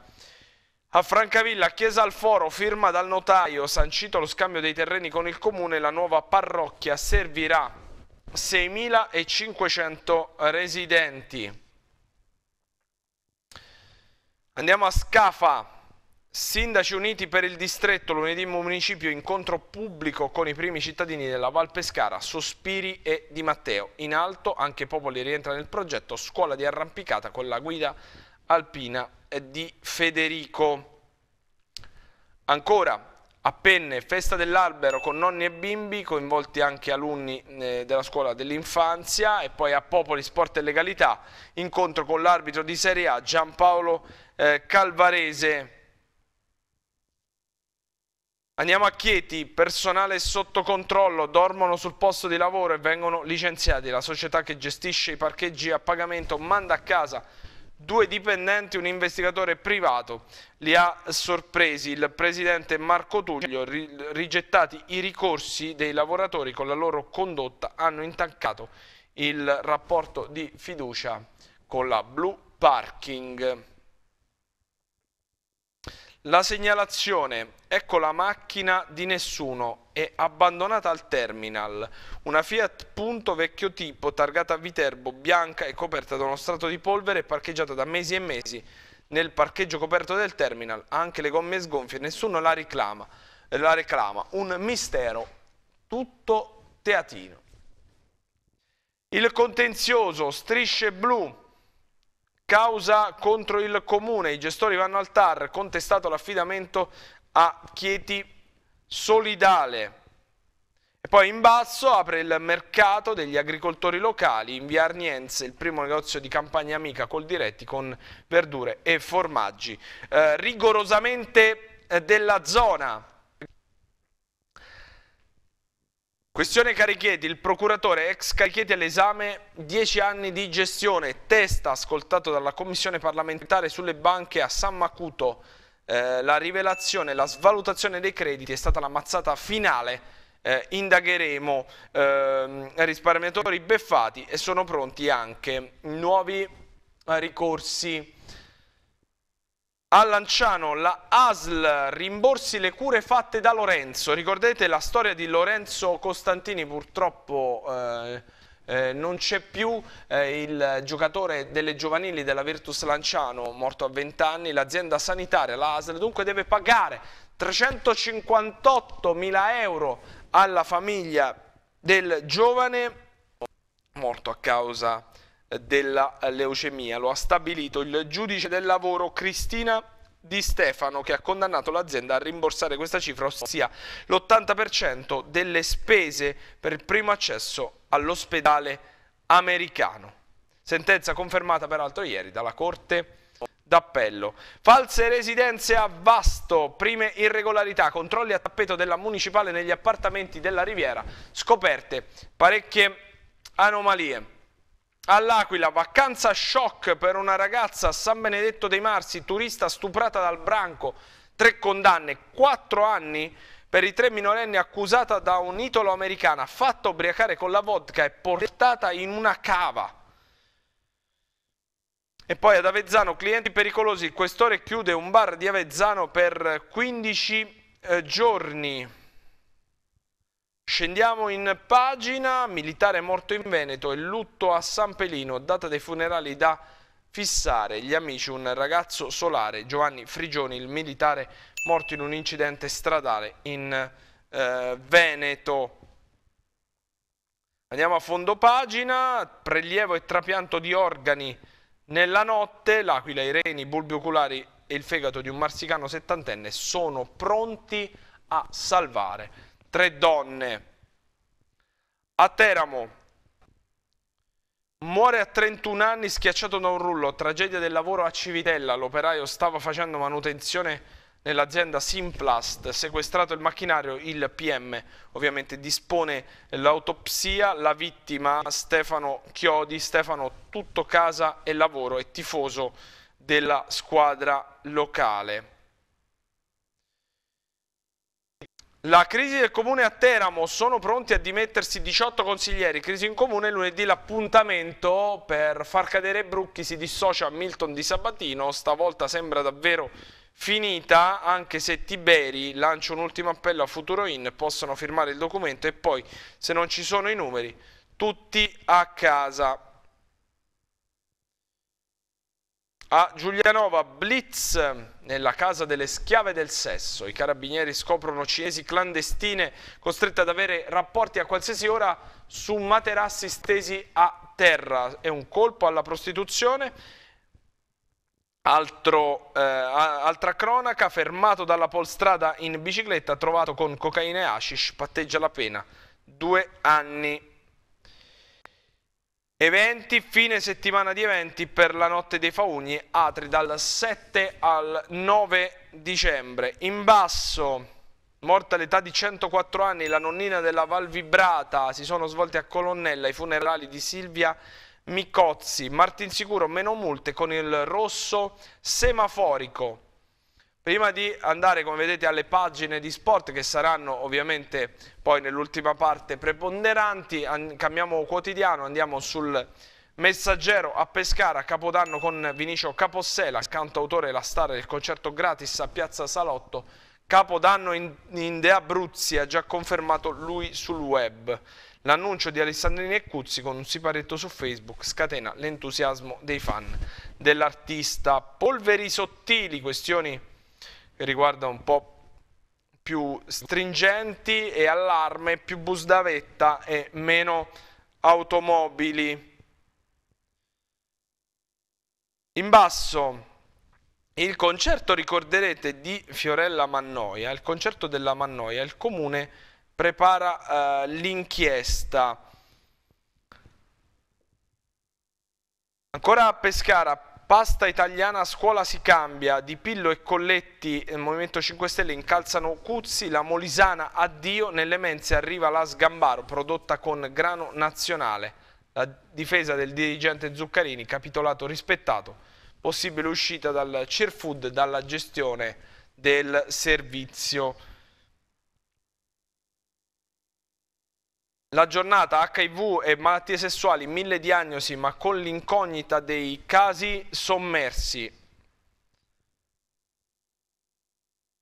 A Francavilla, Chiesa al Foro, firma dal notaio, sancito lo scambio dei terreni con il comune, la nuova parrocchia servirà 6.500 residenti. Andiamo a Scafa. Sindaci uniti per il distretto, lunedì in municipio, incontro pubblico con i primi cittadini della Val Pescara, Sospiri e Di Matteo. In alto anche Popoli rientra nel progetto scuola di arrampicata con la guida alpina di Federico. Ancora, a Penne, festa dell'albero con nonni e bimbi, coinvolti anche alunni eh, della scuola dell'infanzia e poi a Popoli Sport e Legalità, incontro con l'arbitro di Serie A Giampaolo eh, Calvarese. Andiamo a Chieti, personale sotto controllo, dormono sul posto di lavoro e vengono licenziati. La società che gestisce i parcheggi a pagamento manda a casa due dipendenti, un investigatore privato. Li ha sorpresi il presidente Marco Tullio, ri rigettati i ricorsi dei lavoratori con la loro condotta, hanno intaccato il rapporto di fiducia con la Blue Parking. La segnalazione, ecco la macchina di nessuno, è abbandonata al terminal. Una Fiat Punto vecchio tipo, targata a Viterbo, bianca e coperta da uno strato di polvere, parcheggiata da mesi e mesi nel parcheggio coperto del terminal. anche le gomme sgonfie, nessuno la reclama. La reclama. Un mistero tutto teatino. Il contenzioso, strisce blu, Causa contro il comune, i gestori vanno al TAR, contestato l'affidamento a Chieti Solidale. E poi in basso apre il mercato degli agricoltori locali, in via Arniense, il primo negozio di campagna amica col diretti con verdure e formaggi. Eh, rigorosamente eh, della zona Questione Carichieti, il procuratore ex Carichieti all'esame 10 anni di gestione, testa ascoltato dalla commissione parlamentare sulle banche a San Macuto. Eh, la rivelazione, la svalutazione dei crediti è stata la mazzata finale. Eh, indagheremo eh, risparmiatori beffati e sono pronti anche nuovi eh, ricorsi a Lanciano la ASL rimborsi le cure fatte da Lorenzo. Ricordate la storia di Lorenzo Costantini purtroppo eh, eh, non c'è più eh, il giocatore delle giovanili della Virtus Lanciano morto a 20 anni. L'azienda sanitaria, la ASL, dunque deve pagare 358 mila euro alla famiglia del giovane morto a causa di della leucemia. Lo ha stabilito il giudice del lavoro Cristina Di Stefano che ha condannato l'azienda a rimborsare questa cifra, ossia l'80% delle spese per il primo accesso all'ospedale americano. Sentenza confermata peraltro ieri dalla Corte d'appello. False residenze a Vasto, prime irregolarità, controlli a tappeto della municipale negli appartamenti della Riviera, scoperte parecchie anomalie. All'Aquila, vacanza shock per una ragazza a San Benedetto dei Marsi, turista stuprata dal branco, tre condanne, quattro anni per i tre minorenni accusata da un'italo americana, fatta ubriacare con la vodka e portata in una cava. E poi ad Avezzano, clienti pericolosi, il questore chiude un bar di Avezzano per 15 eh, giorni. Scendiamo in pagina, militare morto in Veneto e lutto a San Pelino, data dei funerali da fissare gli amici, un ragazzo solare, Giovanni Frigioni, il militare morto in un incidente stradale in eh, Veneto. Andiamo a fondo pagina, prelievo e trapianto di organi nella notte, l'aquila, i reni, i bulbi oculari e il fegato di un marsicano settantenne sono pronti a salvare tre donne. A Teramo muore a 31 anni schiacciato da un rullo, tragedia del lavoro a Civitella, l'operaio stava facendo manutenzione nell'azienda Simplast, sequestrato il macchinario, il PM ovviamente dispone l'autopsia, la vittima Stefano Chiodi, Stefano tutto casa e lavoro e tifoso della squadra locale. La crisi del comune a Teramo, sono pronti a dimettersi 18 consiglieri, crisi in comune, lunedì l'appuntamento per far cadere Brucchi, si dissocia a Milton di Sabatino, stavolta sembra davvero finita, anche se Tiberi lancia un ultimo appello a Futuro In, possono firmare il documento e poi se non ci sono i numeri, tutti a casa. A Giulianova, blitz nella casa delle schiave del sesso. I carabinieri scoprono cinesi clandestine costrette ad avere rapporti a qualsiasi ora su materassi stesi a terra. È un colpo alla prostituzione. Altro, eh, altra cronaca, fermato dalla polstrada in bicicletta, trovato con cocaina e hashish, patteggia la pena. Due anni Eventi, fine settimana di eventi per la notte dei faugni, apri dal 7 al 9 dicembre. In basso, morta all'età di 104 anni, la nonnina della Valvibrata, si sono svolti a Colonnella i funerali di Silvia Micozzi. Martinsicuro, meno multe con il rosso semaforico. Prima di andare, come vedete, alle pagine di sport, che saranno ovviamente poi nell'ultima parte preponderanti, cambiamo quotidiano, andiamo sul Messaggero a Pescara, a Capodanno con Vinicio Capossela, cantautore e la star del concerto gratis a Piazza Salotto, Capodanno in, in De Abruzzi, ha già confermato lui sul web. L'annuncio di Alessandrini e Cuzzi con un siparetto su Facebook scatena l'entusiasmo dei fan dell'artista. Polveri sottili, questioni riguarda un po' più stringenti e allarme, più bus da vetta e meno automobili. In basso il concerto, ricorderete, di Fiorella Mannoia, il concerto della Mannoia, il comune prepara eh, l'inchiesta. Ancora a Pescara, Pasta italiana a scuola si cambia, Di Pillo e Colletti, il eh, Movimento 5 Stelle, incalzano Cuzzi, la Molisana addio, nelle mense arriva la Sgambaro, prodotta con grano nazionale. La difesa del dirigente Zuccarini, capitolato rispettato, possibile uscita dal Cerfood dalla gestione del servizio La giornata HIV e malattie sessuali, mille diagnosi, ma con l'incognita dei casi sommersi.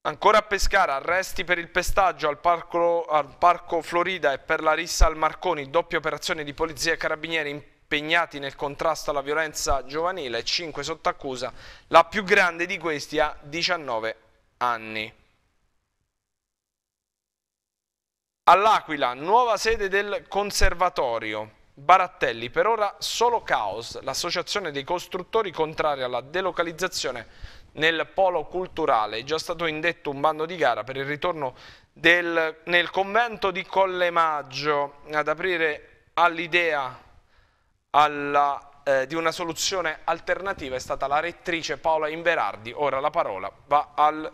Ancora a Pescara, arresti per il pestaggio al parco, al parco Florida e per la rissa al Marconi, doppia operazione di polizia e carabinieri impegnati nel contrasto alla violenza giovanile, 5 sotto accusa, la più grande di questi ha 19 anni. All'Aquila, nuova sede del Conservatorio. Barattelli, per ora solo Caos, l'associazione dei costruttori contraria alla delocalizzazione nel polo culturale. È già stato indetto un bando di gara per il ritorno del, nel convento di Collemaggio ad aprire all'idea eh, di una soluzione alternativa è stata la rettrice Paola Inverardi, ora la parola va al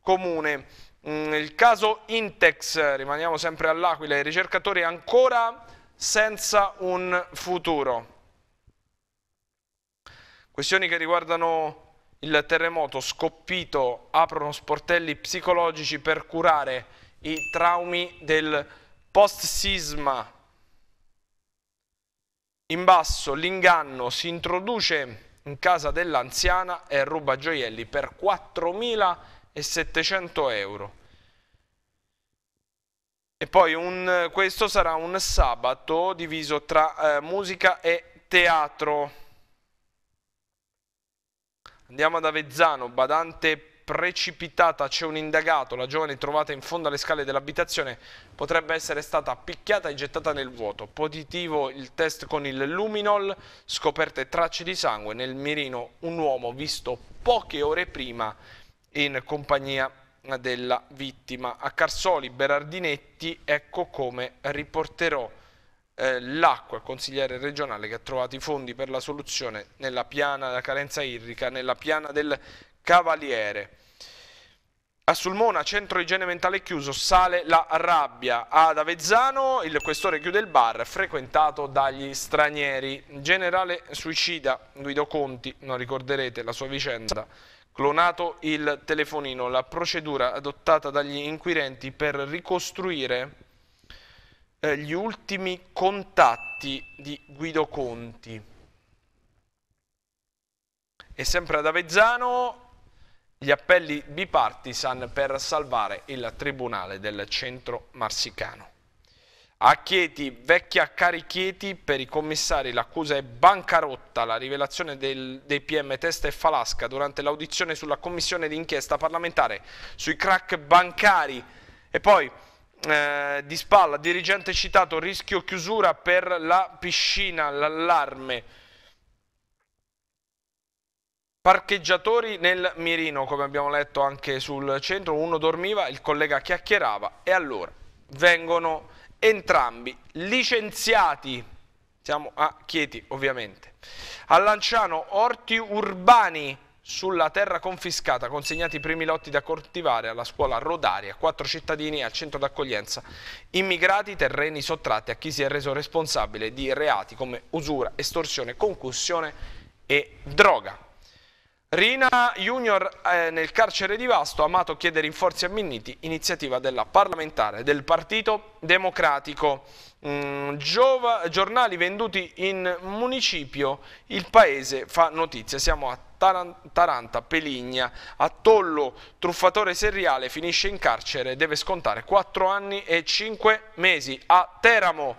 comune. Mm, il caso Intex, rimaniamo sempre all'Aquila, i ricercatori ancora senza un futuro. Questioni che riguardano il terremoto scoppito aprono sportelli psicologici per curare i traumi del post-sisma. In basso l'inganno si introduce in casa dell'anziana e ruba gioielli per 4.000 euro e 700 euro. E poi un, questo sarà un sabato diviso tra eh, musica e teatro. Andiamo ad Avezzano, badante precipitata, c'è un indagato, la giovane trovata in fondo alle scale dell'abitazione potrebbe essere stata picchiata e gettata nel vuoto. Positivo il test con il luminol, scoperte tracce di sangue nel mirino un uomo visto poche ore prima in compagnia della vittima. A Carsoli Berardinetti ecco come riporterò eh, l'acqua, il consigliere regionale che ha trovato i fondi per la soluzione nella piana della carenza irrica, nella piana del Cavaliere. A Sulmona, centro igiene mentale chiuso, sale la rabbia. Ad Avezzano, il questore chiude il bar, frequentato dagli stranieri. Generale suicida Guido Conti, non ricorderete la sua vicenda clonato il telefonino, la procedura adottata dagli inquirenti per ricostruire eh, gli ultimi contatti di Guido Conti. E sempre ad Avezzano gli appelli bipartisan per salvare il tribunale del centro marsicano. A Chieti, vecchia Cari Chieti, per i commissari l'accusa è bancarotta. La rivelazione del, dei PM Testa e Falasca durante l'audizione sulla commissione d'inchiesta parlamentare sui crack bancari. E poi eh, di spalla, dirigente citato, rischio chiusura per la piscina, l'allarme. Parcheggiatori nel mirino, come abbiamo letto anche sul centro, uno dormiva, il collega chiacchierava e allora vengono entrambi licenziati, siamo a Chieti ovviamente, a Lanciano orti urbani sulla terra confiscata, consegnati i primi lotti da coltivare alla scuola Rodaria, quattro cittadini al centro d'accoglienza, immigrati terreni sottratti a chi si è reso responsabile di reati come usura, estorsione, concussione e droga. Rina Junior eh, nel carcere di Vasto, Amato chiede rinforzi a Minniti, iniziativa della parlamentare del Partito Democratico. Mm, giornali venduti in municipio, il paese fa notizia. Siamo a Taranta, Peligna, Attollo, truffatore seriale, finisce in carcere, deve scontare 4 anni e 5 mesi. A Teramo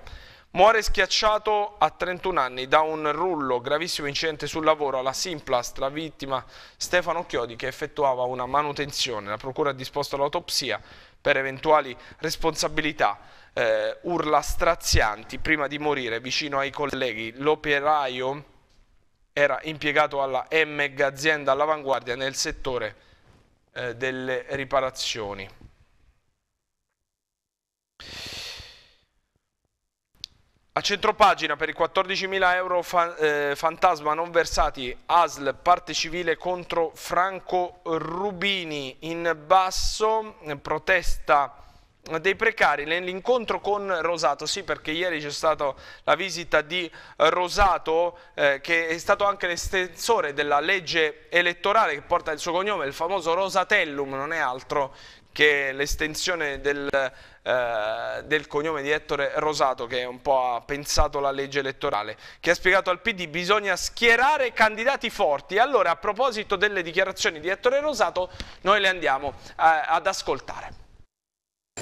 Muore schiacciato a 31 anni da un rullo, gravissimo incidente sul lavoro alla Simplast, la vittima Stefano Chiodi che effettuava una manutenzione. La procura ha disposto l'autopsia per eventuali responsabilità. Eh, urla strazianti prima di morire vicino ai colleghi. L'operaio era impiegato alla MEG azienda all'avanguardia nel settore eh, delle riparazioni. A centropagina per i 14.000 euro fa, eh, fantasma non versati ASL parte civile contro Franco Rubini in basso, protesta dei precari nell'incontro con Rosato, sì perché ieri c'è stata la visita di Rosato eh, che è stato anche l'estensore della legge elettorale che porta il suo cognome, il famoso Rosatellum, non è altro che l'estensione del eh, del cognome di Ettore Rosato che un po' ha pensato la legge elettorale, che ha spiegato al PD bisogna schierare candidati forti. Allora a proposito delle dichiarazioni di Ettore Rosato noi le andiamo eh, ad ascoltare.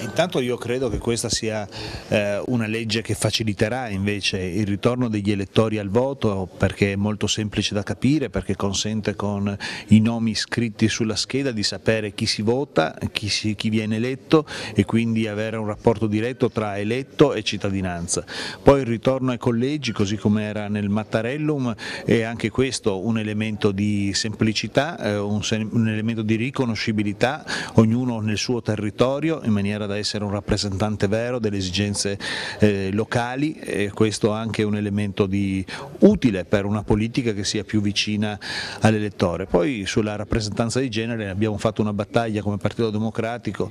Intanto io credo che questa sia eh, una legge che faciliterà invece il ritorno degli elettori al voto perché è molto semplice da capire, perché consente con i nomi scritti sulla scheda di sapere chi si vota, chi, si, chi viene eletto e quindi avere un rapporto diretto tra eletto e cittadinanza. Poi il ritorno ai collegi così come era nel Mattarellum è anche questo un elemento di semplicità, eh, un, un elemento di riconoscibilità, ognuno nel suo territorio in maniera impara ad essere un rappresentante vero delle esigenze eh, locali e questo anche è un elemento di, utile per una politica che sia più vicina all'elettore. Poi sulla rappresentanza di genere abbiamo fatto una battaglia come Partito Democratico,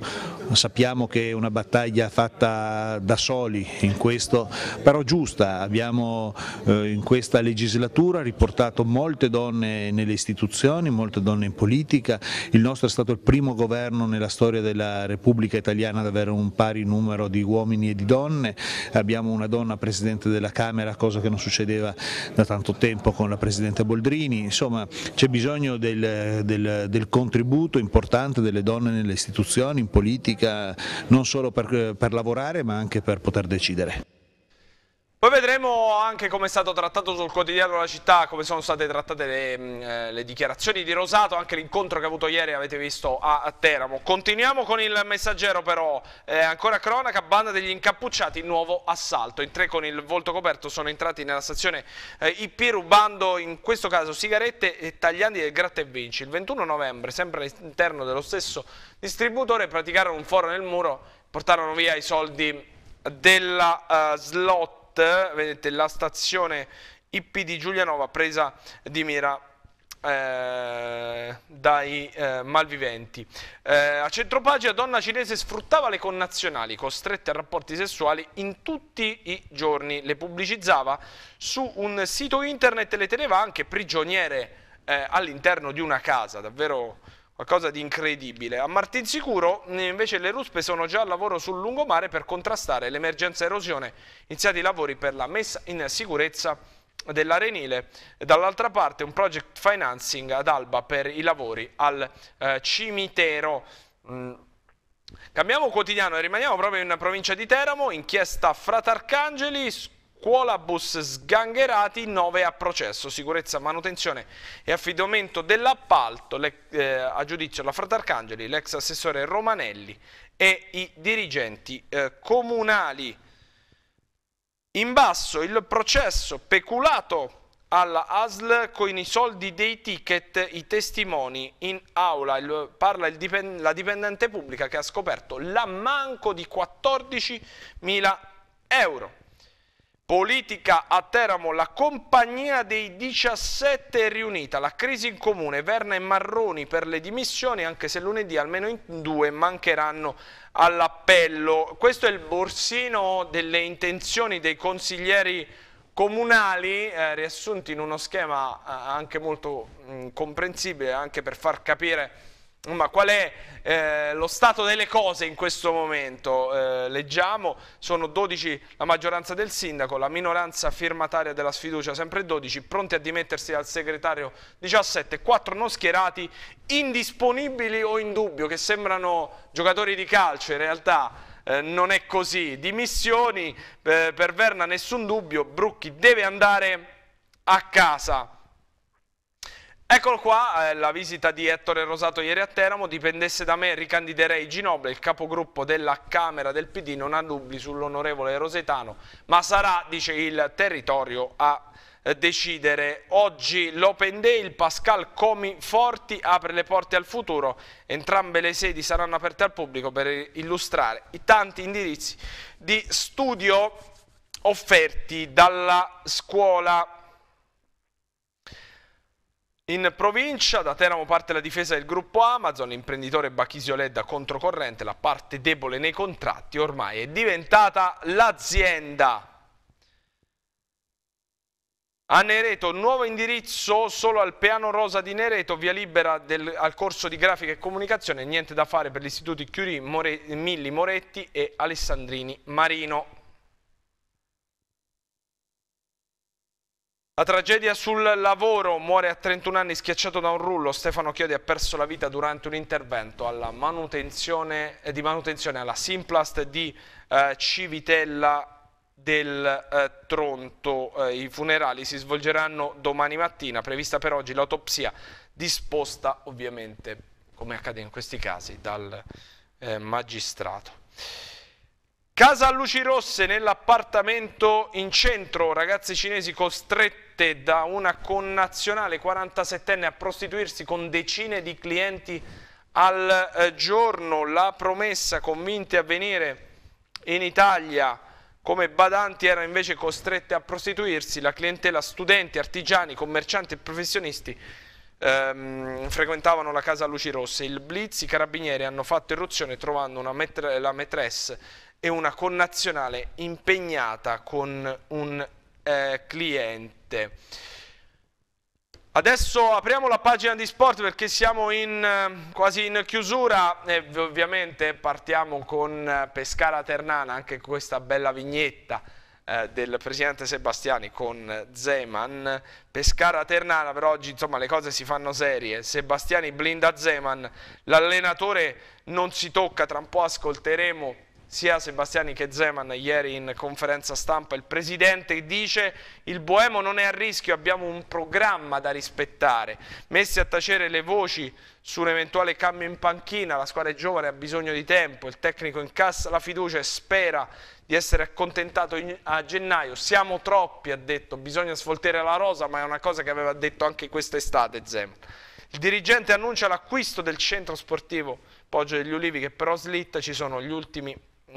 sappiamo che è una battaglia fatta da soli in questo, però giusta, abbiamo eh, in questa legislatura riportato molte donne nelle istituzioni, molte donne in politica, il nostro è stato il primo governo nella storia della Repubblica Italiana ad avere un pari numero di uomini e di donne, abbiamo una donna Presidente della Camera, cosa che non succedeva da tanto tempo con la Presidente Boldrini, insomma c'è bisogno del, del, del, contributo importante delle donne nelle istituzioni, in politica, non solo per, per lavorare ma anche per poter decidere. Poi vedremo anche come è stato trattato sul quotidiano La città, come sono state trattate le, mm, eh, le dichiarazioni di Rosato, anche l'incontro che ha avuto ieri avete visto a, a Teramo. Continuiamo con il messaggero però, eh, ancora cronaca, banda degli incappucciati, nuovo assalto. In tre con il volto coperto sono entrati nella stazione eh, IP rubando in questo caso sigarette e tagliandi del gratta e vinci. Il 21 novembre, sempre all'interno dello stesso distributore, praticarono un foro nel muro, portarono via i soldi della uh, slot Lot, vedete la stazione IP di Giulianova presa di mira eh, dai eh, malviventi. Eh, a centropagina donna cinese sfruttava le connazionali costrette a rapporti sessuali in tutti i giorni, le pubblicizzava su un sito internet e le teneva anche prigioniere eh, all'interno di una casa, davvero qualcosa di incredibile. A Martinsicuro invece le ruspe sono già al lavoro sul lungomare per contrastare l'emergenza erosione, iniziati i lavori per la messa in sicurezza dell'Arenile, dall'altra parte un project financing ad Alba per i lavori al eh, cimitero. Mm. Cambiamo quotidiano e rimaniamo proprio in provincia di Teramo, inchiesta Fratarcangeli, scuolabus sgangherati, 9 a processo, sicurezza, manutenzione e affidamento dell'appalto, eh, a giudizio la Arcangeli, l'ex assessore Romanelli e i dirigenti eh, comunali. In basso il processo peculato alla ASL con i soldi dei ticket, i testimoni in aula, il, parla il dipen, la dipendente pubblica che ha scoperto l'ammanco di 14.000 euro. Politica a Teramo, la compagnia dei 17 è riunita, la crisi in comune, Verna e Marroni per le dimissioni, anche se lunedì almeno in due mancheranno all'appello. Questo è il borsino delle intenzioni dei consiglieri comunali, eh, riassunti in uno schema eh, anche molto mh, comprensibile, anche per far capire ma qual è eh, lo stato delle cose in questo momento? Eh, leggiamo, sono 12 la maggioranza del sindaco, la minoranza firmataria della sfiducia sempre 12, pronti a dimettersi dal segretario 17, 4 non schierati, indisponibili o in dubbio, che sembrano giocatori di calcio, in realtà eh, non è così. Dimissioni, eh, per Verna nessun dubbio, Brucchi deve andare a casa. Eccolo qua, eh, la visita di Ettore Rosato ieri a Teramo, dipendesse da me ricandiderei Ginoble, il capogruppo della Camera del PD, non ha dubbi sull'onorevole Rosetano, ma sarà, dice il territorio, a eh, decidere. Oggi l'Open Day, il Pascal Comi Forti apre le porte al futuro. Entrambe le sedi saranno aperte al pubblico per illustrare i tanti indirizzi di studio offerti dalla scuola in provincia da Teramo parte la difesa del gruppo Amazon, l'imprenditore Bachisio da controcorrente, la parte debole nei contratti ormai è diventata l'azienda. A Nereto, nuovo indirizzo solo al piano rosa di Nereto, via libera del, al corso di grafica e comunicazione, niente da fare per gli istituti Curie, More, Milli Moretti e Alessandrini Marino. La tragedia sul lavoro, muore a 31 anni schiacciato da un rullo, Stefano Chiodi ha perso la vita durante un intervento manutenzione, eh, di manutenzione alla Simplast di eh, Civitella del eh, Tronto. Eh, I funerali si svolgeranno domani mattina, prevista per oggi l'autopsia disposta ovviamente, come accade in questi casi, dal eh, magistrato. Casa a luci rosse nell'appartamento in centro, ragazze cinesi costrette da una connazionale 47enne a prostituirsi con decine di clienti al eh, giorno, la promessa convinte a venire in Italia come badanti era invece costrette a prostituirsi, la clientela studenti, artigiani, commercianti e professionisti ehm, frequentavano la casa a luci rosse. Il blitz, i carabinieri hanno fatto irruzione trovando metre, la maîtresse e una connazionale impegnata con un eh, cliente. Adesso apriamo la pagina di sport perché siamo in, eh, quasi in chiusura e ovviamente partiamo con eh, Pescara Ternana, anche questa bella vignetta eh, del presidente Sebastiani con Zeman. Pescara Ternana però oggi insomma le cose si fanno serie, Sebastiani blinda Zeman, l'allenatore non si tocca, tra un po' ascolteremo sia Sebastiani che Zeman ieri in conferenza stampa. Il presidente dice il Boemo non è a rischio, abbiamo un programma da rispettare. Messi a tacere le voci su un eventuale cambio in panchina, la squadra è giovane, ha bisogno di tempo, il tecnico incassa la fiducia e spera di essere accontentato a gennaio. Siamo troppi, ha detto, bisogna svoltare la rosa, ma è una cosa che aveva detto anche quest'estate Zeman. Il dirigente annuncia l'acquisto del centro sportivo Poggio degli Ulivi che però slitta, ci sono gli ultimi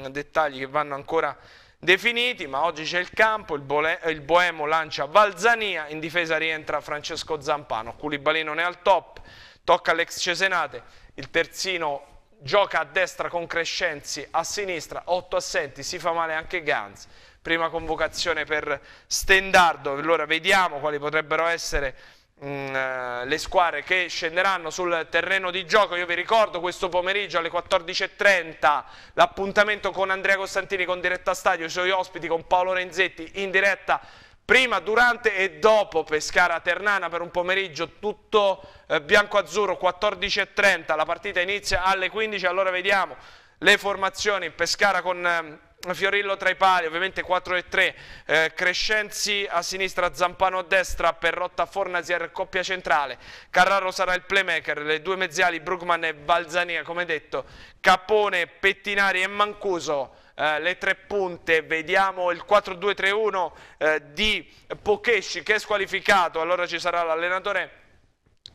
dettagli che vanno ancora definiti, ma oggi c'è il campo, il, Boemo lancia Valzania, in difesa rientra Francesco Zampano, Culibali non è al top, tocca all'ex Cesenate, il terzino gioca a destra con Crescenzi, a sinistra, 8 assenti, si fa male anche Ganz, prima convocazione per Stendardo, allora vediamo quali potrebbero essere Mm, eh, le squadre che scenderanno sul terreno di gioco. Io vi ricordo questo pomeriggio alle 14.30 l'appuntamento con Andrea Costantini con Diretta Stadio, i suoi ospiti con Paolo Renzetti in diretta prima, durante e dopo Pescara Ternana per un pomeriggio tutto eh, bianco-azzurro 14.30, la partita inizia alle 15, allora vediamo le formazioni Pescara con ehm, Fiorillo tra i pali, ovviamente 4 e 3, eh, Crescenzi a sinistra, Zampano a destra, Perrotta Fornasier coppia centrale, Carraro sarà il playmaker, le due mezziali Brugman e Balzania, come detto, Capone, Pettinari e Mancuso eh, le tre punte, vediamo il 4-2-3-1 eh, di Pokesci che è squalificato, allora ci sarà l'allenatore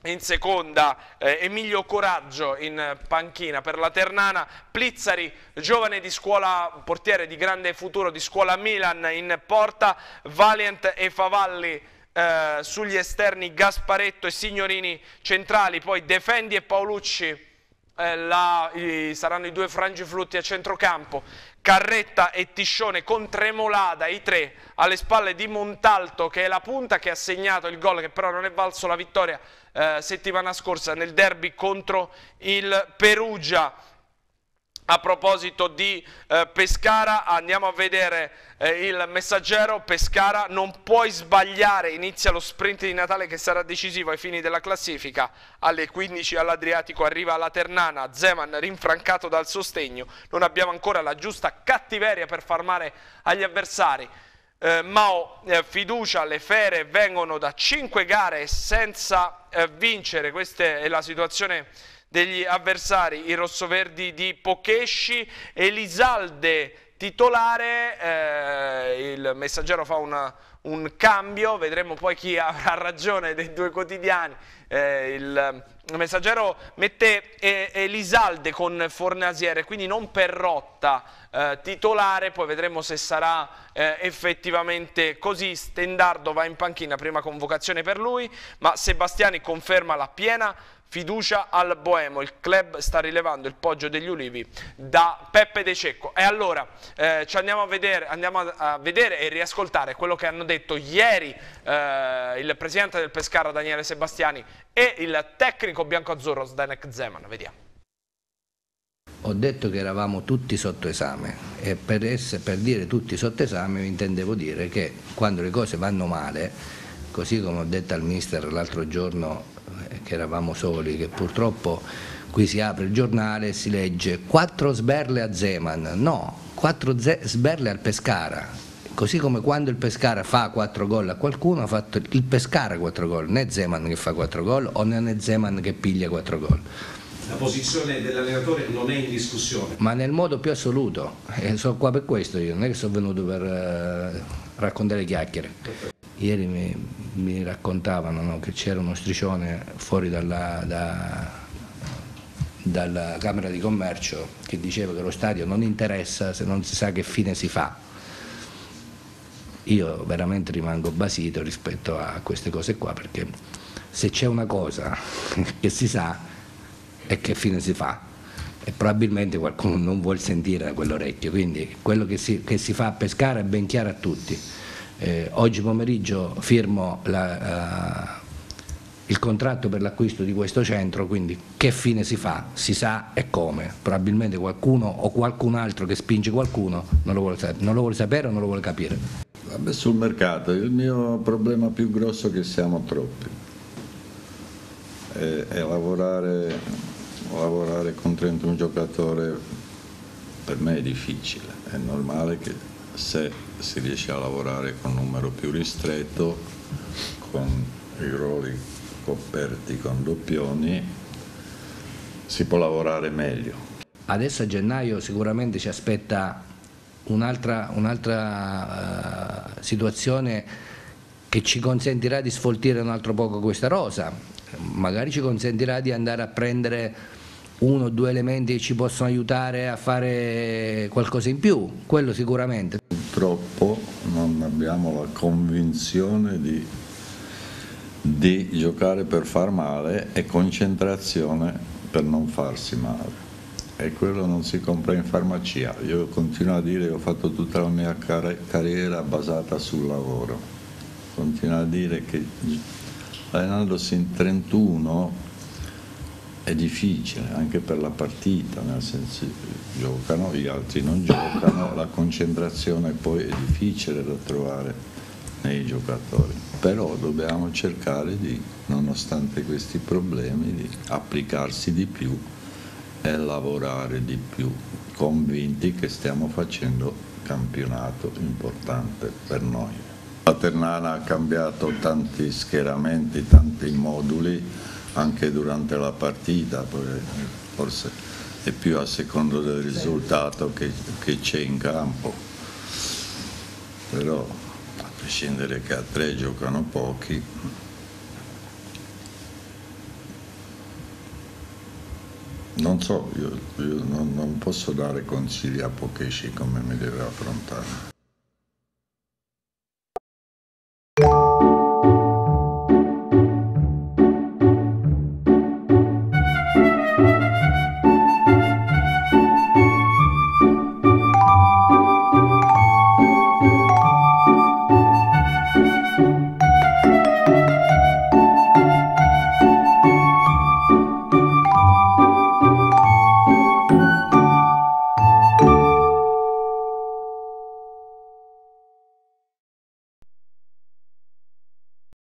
in seconda eh, Emilio Coraggio in panchina per la Ternana, Plizzari giovane di scuola, portiere di grande futuro di scuola Milan in porta, Valiant e Favalli eh, sugli esterni Gasparetto e Signorini centrali, poi Defendi e Paolucci eh, la, i, saranno i due frangiflutti a centrocampo, Carretta e Tiscione con Tremolada, i tre alle spalle di Montalto che è la punta che ha segnato il gol che però non è valso la vittoria eh, settimana scorsa nel derby contro il Perugia. A proposito di eh, Pescara, andiamo a vedere eh, il messaggero. Pescara, non puoi sbagliare, inizia lo sprint di Natale che sarà decisivo ai fini della classifica. Alle 15 all'Adriatico arriva la Ternana, Zeman rinfrancato dal sostegno. Non abbiamo ancora la giusta cattiveria per farmare agli avversari. Eh, Mao eh, fiducia, le fere vengono da 5 gare senza eh, vincere, questa è la situazione degli avversari, i rossoverdi di Pokesci, Elisalde titolare, eh, il messaggero fa una, un cambio, vedremo poi chi avrà ragione dei due quotidiani. Eh, il messaggero mette eh, Elisalde con Fornasiere, quindi non Perrotta eh, titolare, poi vedremo se sarà eh, effettivamente così. Stendardo va in panchina, prima convocazione per lui, ma Sebastiani conferma la piena Fiducia al Boemo, il club sta rilevando il Poggio degli Ulivi da Peppe De Cecco. E allora eh, ci andiamo a, vedere, andiamo a vedere e riascoltare quello che hanno detto ieri eh, il presidente del Pescara Daniele Sebastiani e il tecnico biancoazzurro Zdenek Zeman. Vediamo. Ho detto che eravamo tutti sotto esame e per, essere, per, dire tutti sotto esame intendevo dire che quando le cose vanno male, così come ho detto al mister l'altro giorno che eravamo soli, che purtroppo qui si apre il giornale e si legge 4 sberle a Zeman, no, 4 sberle al Pescara, così come quando il Pescara fa 4 gol a qualcuno ha fatto il Pescara 4 gol, né Zeman che fa 4 gol o non è Zeman che piglia 4 gol. La posizione dell'allenatore non è in discussione. Ma nel modo più assoluto, e eh, sono qua per questo io, non è che sono venuto per eh, raccontare chiacchiere. Ieri mi, mi raccontavano no, che c'era uno striscione fuori dalla, da, dalla Camera di Commercio che diceva che lo stadio non interessa se non si sa che fine si fa. Io veramente rimango basito rispetto a queste cose qua perché se c'è una cosa che si sa è che fine si fa e probabilmente qualcuno non vuol sentire da quell'orecchio, quindi quello che si, che si fa a pescare è ben chiaro a tutti. Eh, oggi pomeriggio firmo la, uh, il contratto per l'acquisto di questo centro, quindi che fine si fa? Si sa e come. Probabilmente qualcuno o qualcun altro che spinge qualcuno non lo vuole, sapere, non lo vuole sapere o non lo vuole capire. Vabbè, sul mercato il mio problema più grosso è che siamo troppi. e eh, lavorare, lavorare con 31 giocatori per me è difficile, è normale che se si riesce a lavorare con un numero più ristretto, con i ruoli coperti con doppioni, si può lavorare meglio. Adesso a gennaio sicuramente ci aspetta un'altra, un'altra uh, situazione che ci consentirà di sfoltire un altro poco questa rosa, magari ci consentirà di andare a prendere uno o due elementi che ci possono aiutare a fare qualcosa in più, quello sicuramente. Purtroppo non abbiamo la convinzione di, di giocare per far male e concentrazione per non farsi male e quello non si compra in farmacia. Io continuo a dire che ho fatto tutta la mia car- carriera basata sul lavoro. Continuo a dire che allenandosi in 31 è difficile anche per la partita, nel senso giocano, gli altri non giocano, la concentrazione poi è difficile da trovare nei giocatori, però dobbiamo cercare di, nonostante questi problemi, di applicarsi di più e lavorare di più, convinti che stiamo facendo campionato importante per noi. La Ternana ha cambiato tanti schieramenti, tanti moduli, anche durante la partita, forse è più a secondo del risultato che, c'è in campo. Però a prescindere che a tre giocano pochi, non so, io, io non, non, posso dare consigli a Pokeshi come mi deve affrontare.